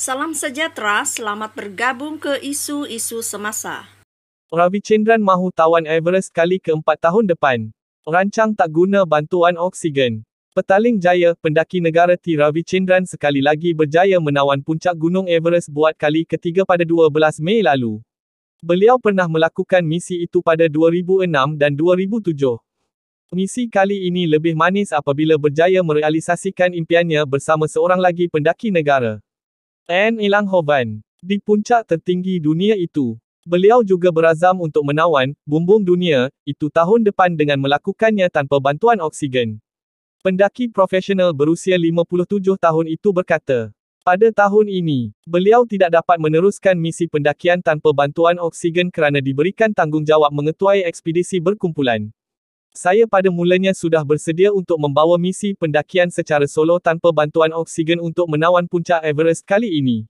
Salam sejahtera, selamat bergabung ke isu-isu semasa. Ravi Chandran mahu tawan Everest kali keempat tahun depan. Rancang tak guna bantuan oksigen. Petaling jaya, pendaki negara T. Ravi Chandran sekali lagi berjaya menawan puncak Gunung Everest buat kali ketiga pada 12 Mei lalu. Beliau pernah melakukan misi itu pada 2006 dan 2007. Misi kali ini lebih manis apabila berjaya merealisasikan impiannya bersama seorang lagi pendaki negara. N. Ilang Hoban, di puncak tertinggi dunia itu. Beliau juga berazam untuk menawan, bumbung dunia, itu tahun depan dengan melakukannya tanpa bantuan oksigen. Pendaki profesional berusia 57 tahun itu berkata, pada tahun ini, beliau tidak dapat meneruskan misi pendakian tanpa bantuan oksigen kerana diberikan tanggungjawab mengetuai ekspedisi berkumpulan. Saya pada mulanya sudah bersedia untuk membawa misi pendakian secara solo tanpa bantuan oksigen untuk menawan puncak Everest kali ini.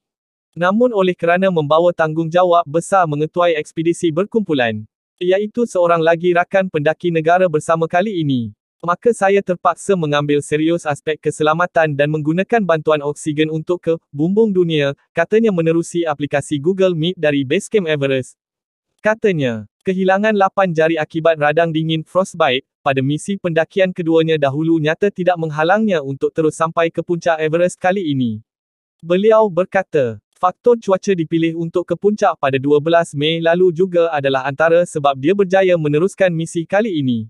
Namun oleh kerana membawa tanggungjawab besar mengetuai ekspedisi berkumpulan, iaitu seorang lagi rakan pendaki negara bersama kali ini, maka saya terpaksa mengambil serius aspek keselamatan dan menggunakan bantuan oksigen untuk ke bumbung dunia, katanya menerusi aplikasi Google Meet dari Basecamp Everest. Katanya, kehilangan lapan jari akibat radang dingin frostbite pada misi pendakian keduanya dahulu nyata tidak menghalangnya untuk terus sampai ke puncak Everest kali ini. Beliau berkata, faktor cuaca dipilih untuk ke puncak pada 12 Mei lalu juga adalah antara sebab dia berjaya meneruskan misi kali ini.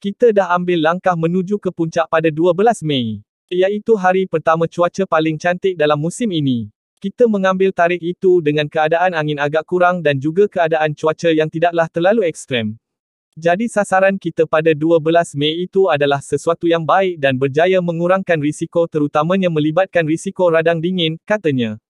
Kita dah ambil langkah menuju ke puncak pada 12 Mei, iaitu hari pertama cuaca paling cantik dalam musim ini. Kita mengambil tarik itu dengan keadaan angin agak kurang dan juga keadaan cuaca yang tidaklah terlalu ekstrem. Jadi sasaran kita pada 12 Mei itu adalah sesuatu yang baik dan berjaya mengurangkan risiko terutamanya melibatkan risiko radang dingin, katanya.